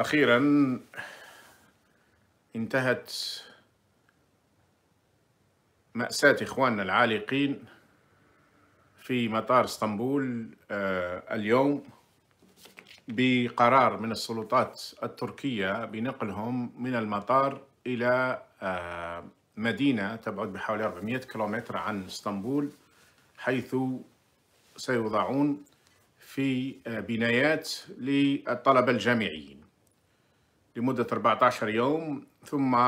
أخيرا انتهت مأساة إخواننا العالقين في مطار اسطنبول آه، اليوم بقرار من السلطات التركية بنقلهم من المطار إلى آه، مدينة تبعد بحوالي 400 كيلومتر عن اسطنبول حيث سيوضعون في آه، بنايات للطلبة الجامعيين لمدة 14 يوم ثم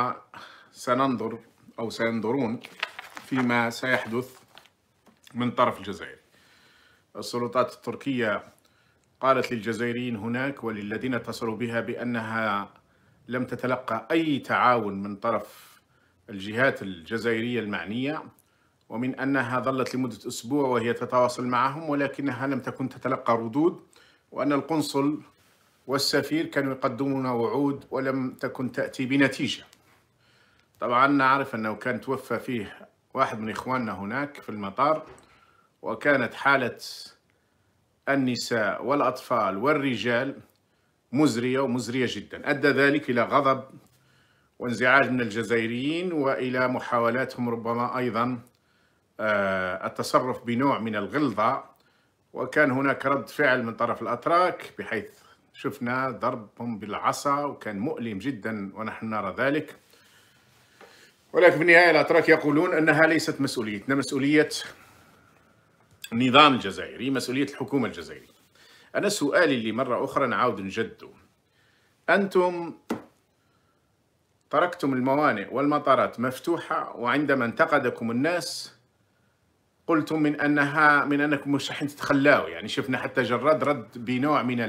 سننظر أو سينظرون فيما سيحدث من طرف الجزائر السلطات التركية قالت للجزائريين هناك وللذين اتصلوا بها بأنها لم تتلقى أي تعاون من طرف الجهات الجزائرية المعنية ومن أنها ظلت لمدة أسبوع وهي تتواصل معهم ولكنها لم تكن تتلقى ردود وأن القنصل والسفير كانوا يقدمون وعود ولم تكن تأتي بنتيجة طبعا نعرف أنه كان توفى فيه واحد من إخواننا هناك في المطار وكانت حالة النساء والأطفال والرجال مزرية ومزرية جدا أدى ذلك إلى غضب وانزعاج من الجزائريين وإلى محاولاتهم ربما أيضا آه، التصرف بنوع من الغلظة وكان هناك رد فعل من طرف الأتراك بحيث شفنا ضربهم بالعصا وكان مؤلم جدا ونحن نرى ذلك ولكن في النهاية الأتراك يقولون أنها ليست مسؤوليتنا مسؤولية النظام الجزائري مسؤولية الحكومة الجزائرية أنا سؤالي اللي مرة أخرى نعاود نجدو أنتم تركتم الموانئ والمطارات مفتوحة وعندما انتقدكم الناس قلتم من أنها من أنكم مش راح تتخلاو يعني شفنا حتى جراد رد بنوع من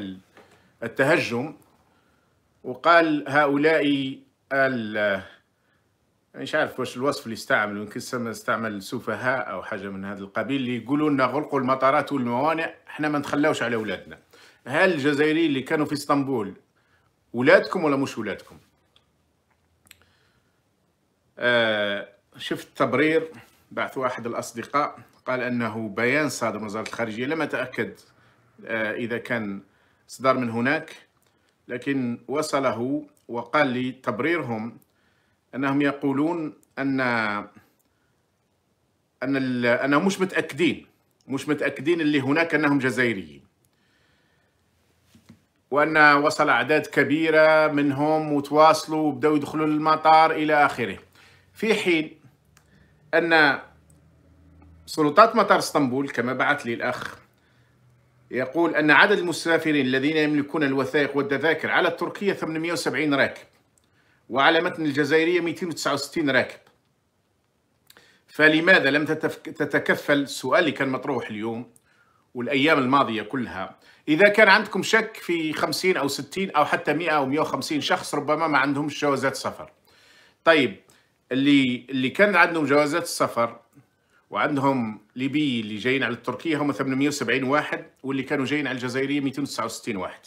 التهجم وقال هؤلاء ال مش عارف واش الوصف اللي استعمل يمكن استعمل سفهاء او حاجه من هذا القبيل اللي يقولوا لنا غلقوا المطارات والموانئ احنا ما نتخلاوش على اولادنا هل الجزائريين اللي كانوا في اسطنبول ولادكم ولا مش ولادكم آه شفت تبرير بعث واحد الاصدقاء قال انه بيان صادر من وزاره الخارجيه لم اتاكد آه اذا كان صدر من هناك لكن وصله وقال لي تبريرهم أنهم يقولون أن أن أنهم مش متأكدين مش متأكدين اللي هناك أنهم جزائريين وأن وصل أعداد كبيرة منهم وتواصلوا وبدأوا يدخلوا للمطار إلى آخره في حين أن سلطات مطار اسطنبول كما بعث لي الأخ يقول أن عدد المسافرين الذين يملكون الوثائق والتذاكر على التركية 870 راكب وعلى متن الجزائرية 269 راكب فلماذا لم تتكفل السؤال اللي كان مطروح اليوم والأيام الماضية كلها إذا كان عندكم شك في 50 أو 60 أو حتى 100 أو 150 شخص ربما ما عندهمش جوازات سفر طيب اللي اللي كان عندهم جوازات السفر وعندهم ليبي اللي جايين على التركية هم 870 واحد واللي كانوا جايين على الجزائرية 269 واحد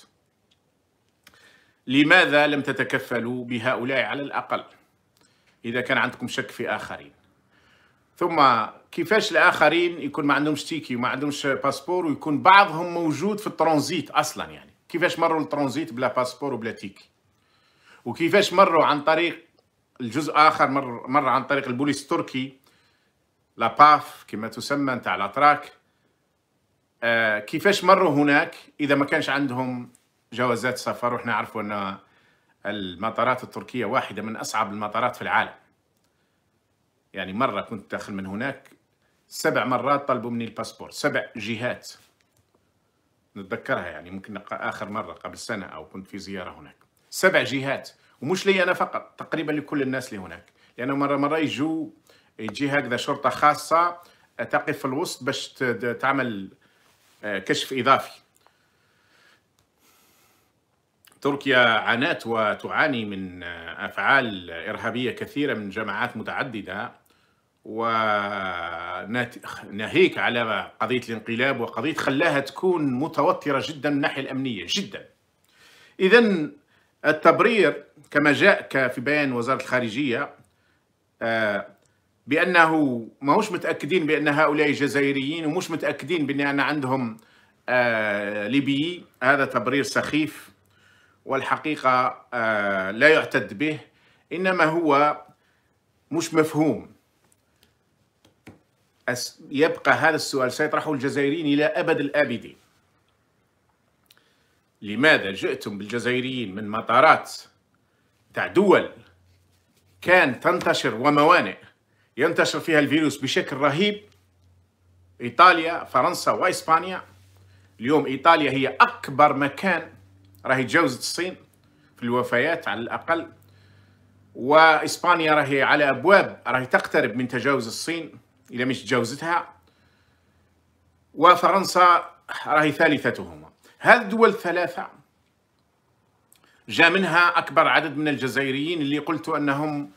لماذا لم تتكفلوا بهؤلاء على الأقل إذا كان عندكم شك في آخرين ثم كيفاش الآخرين يكون ما عندهمش تيكي وما عندهمش باسبور ويكون بعضهم موجود في الترانزيت أصلا يعني كيفاش مروا الترانزيت بلا باسبور وبلا تيكي وكيفاش مروا عن طريق الجزء آخر مر, مر عن طريق البوليس التركي لاباف كما تسمى نتاع الاتراك آه كيفاش مروا هناك اذا ما كانش عندهم جوازات سفر وحنا عرفوا ان المطارات التركيه واحده من اصعب المطارات في العالم يعني مره كنت داخل من هناك سبع مرات طلبوا مني الباسبور سبع جهات نتذكرها يعني ممكن اخر مره قبل سنه او كنت في زياره هناك سبع جهات ومش لي انا فقط تقريبا لكل الناس اللي هناك لانه مره مره يجوا يجي هكذا شرطه خاصه تقف في الوسط باش تعمل آه، كشف اضافي تركيا عانت وتعاني من آه، افعال ارهابيه كثيره من جماعات متعدده وناهيك على قضيه الانقلاب وقضيه خلاها تكون متوتره جدا من الناحيه الامنيه جدا اذا التبرير كما جاء في بيان وزاره الخارجيه آه، بانه ماهوش متاكدين بان هؤلاء جزائريين ومش متاكدين بان عندهم آه ليبي هذا تبرير سخيف والحقيقه آه لا يعتد به انما هو مش مفهوم يبقى هذا السؤال سيطرحه الجزائريين الى ابد الابدين لماذا جئتم بالجزائريين من مطارات تاع دول كان تنتشر وموانئ ينتشر فيها الفيروس بشكل رهيب ايطاليا فرنسا واسبانيا اليوم ايطاليا هي اكبر مكان راهي تجاوزت الصين في الوفيات على الاقل واسبانيا راهي على ابواب راهي تقترب من تجاوز الصين الى مش تجاوزتها وفرنسا راهي ثالثتهما هذه الدول الثلاثه جاء منها اكبر عدد من الجزائريين اللي قلت انهم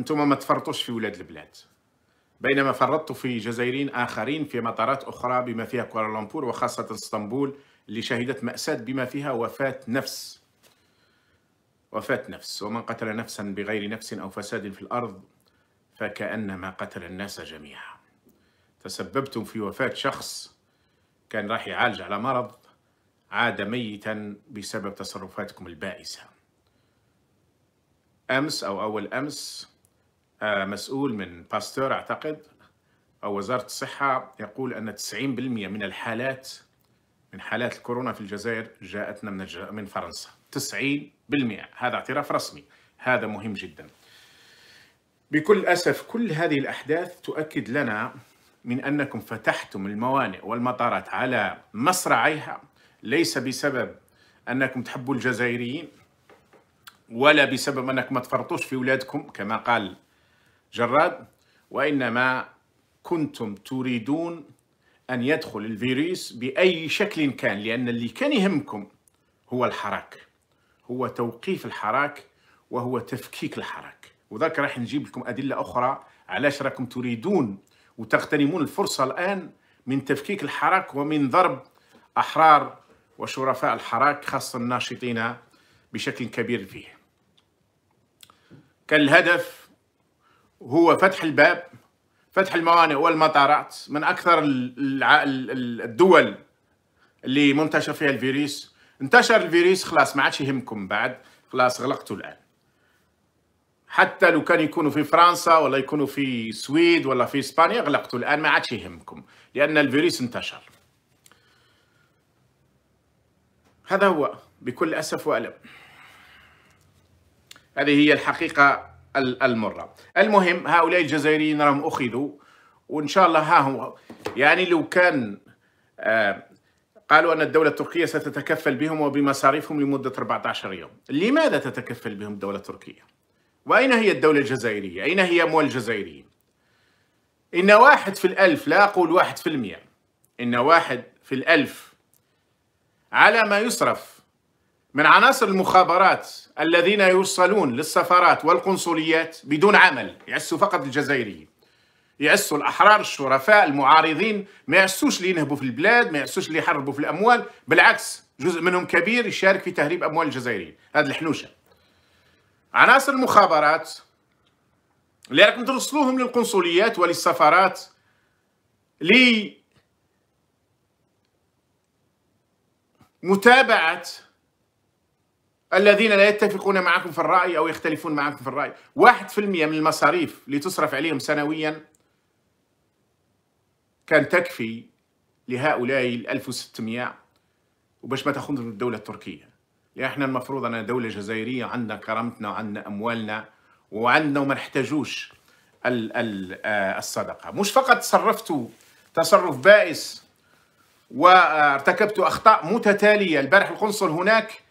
انتم ما تفرطوش في ولاد البلاد بينما فرطتوا في جزائريين اخرين في مطارات اخرى بما فيها كوالالمبور وخاصه اسطنبول اللي شهدت ماساه بما فيها وفاه نفس وفاه نفس ومن قتل نفسا بغير نفس او فساد في الارض فكانما قتل الناس جميعا تسببتم في وفاه شخص كان راح يعالج على مرض عاد ميتا بسبب تصرفاتكم البائسه امس او اول امس آه، مسؤول من باستور اعتقد او وزاره الصحه يقول ان 90% من الحالات من حالات الكورونا في الجزائر جاءتنا من من فرنسا 90% هذا اعتراف رسمي هذا مهم جدا بكل اسف كل هذه الاحداث تؤكد لنا من انكم فتحتم الموانئ والمطارات على مصراعيها ليس بسبب انكم تحبوا الجزائريين ولا بسبب انكم ما تفرطوش في اولادكم كما قال جراد وإنما كنتم تريدون أن يدخل الفيروس بأي شكل كان لأن اللي كان يهمكم هو الحراك هو توقيف الحراك وهو تفكيك الحراك وذاك راح نجيب لكم أدلة أخرى علاش راكم تريدون وتغتنمون الفرصة الآن من تفكيك الحراك ومن ضرب أحرار وشرفاء الحراك خاصة الناشطين بشكل كبير فيه كان الهدف هو فتح الباب فتح الموانئ والمطارات من اكثر الدول اللي منتشر فيها الفيروس انتشر الفيروس خلاص ما عادش يهمكم بعد خلاص غلقتوا الان حتى لو كان يكونوا في فرنسا ولا يكونوا في السويد ولا في اسبانيا غلقتوا الان ما عادش يهمكم لان الفيروس انتشر هذا هو بكل اسف والم هذه هي الحقيقه المرة المهم هؤلاء الجزائريين راهم أخذوا وإن شاء الله ها هم يعني لو كان آه، قالوا أن الدولة التركية ستتكفل بهم وبمصاريفهم لمدة 14 يوم لماذا تتكفل بهم الدولة التركية؟ وأين هي الدولة الجزائرية؟ أين هي أموال الجزائريين؟ إن واحد في الألف لا أقول واحد في المئة إن واحد في الألف على ما يصرف من عناصر المخابرات الذين يوصلون للسفارات والقنصليات بدون عمل يعسوا فقط الجزائريين يعسوا الاحرار الشرفاء المعارضين ما يعسوش اللي ينهبوا في البلاد ما يعسوش اللي يحربوا في الاموال بالعكس جزء منهم كبير يشارك في تهريب اموال الجزائريين هذا الحنوشه عناصر المخابرات اللي راكم ترسلوهم للقنصليات وللسفارات لي متابعه الذين لا يتفقون معكم في الرأي أو يختلفون معكم في الرأي واحد في المية من المصاريف اللي تصرف عليهم سنويا كان تكفي لهؤلاء ال 1600 وباش ما تاخذهم الدولة التركية لأن احنا المفروض أنا دولة جزائرية عندنا كرامتنا وعندنا أموالنا وعندنا وما نحتاجوش آه، الصدقة مش فقط صرفت تصرف بائس وارتكبت أخطاء متتالية البارح القنصل هناك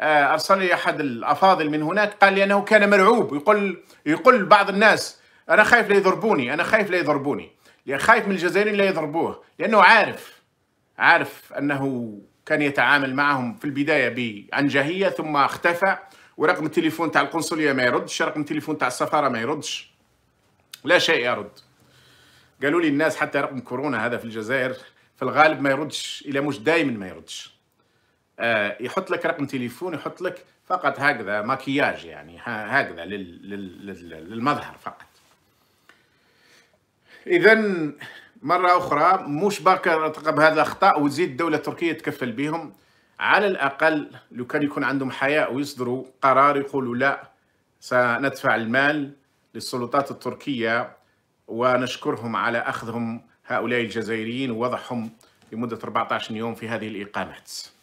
آه، ارسل لي احد الافاضل من هناك قال لي انه كان مرعوب يقول يقول بعض الناس انا خايف لا يضربوني انا خايف لا يضربوني خايف من الجزائريين لا يضربوه لانه عارف عارف انه كان يتعامل معهم في البدايه بعنجهيه ثم اختفى ورقم التليفون تاع القنصليه ما يردش رقم التليفون تاع السفاره ما يردش لا شيء يرد قالوا لي الناس حتى رقم كورونا هذا في الجزائر في الغالب ما يردش الى مش دائما ما يردش آه، يحط لك رقم تليفون يحط لك فقط هكذا ماكياج يعني هكذا للمظهر فقط اذا مره اخرى مش باكا ارتكب هذا الاخطاء وتزيد الدوله التركيه تكفل بهم على الاقل لو كان يكون عندهم حياء ويصدروا قرار يقولوا لا سندفع المال للسلطات التركيه ونشكرهم على اخذهم هؤلاء الجزائريين ووضعهم لمده 14 يوم في هذه الاقامات